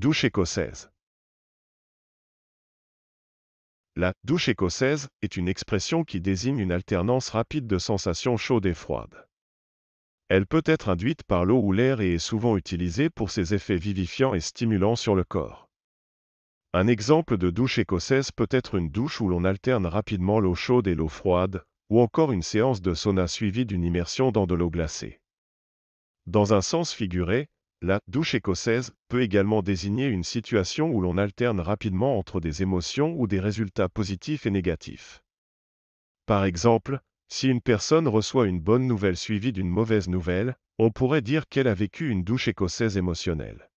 douche écossaise. La douche écossaise est une expression qui désigne une alternance rapide de sensations chaudes et froides. Elle peut être induite par l'eau ou l'air et est souvent utilisée pour ses effets vivifiants et stimulants sur le corps. Un exemple de douche écossaise peut être une douche où l'on alterne rapidement l'eau chaude et l'eau froide, ou encore une séance de sauna suivie d'une immersion dans de l'eau glacée. Dans un sens figuré, la douche écossaise peut également désigner une situation où l'on alterne rapidement entre des émotions ou des résultats positifs et négatifs. Par exemple, si une personne reçoit une bonne nouvelle suivie d'une mauvaise nouvelle, on pourrait dire qu'elle a vécu une douche écossaise émotionnelle.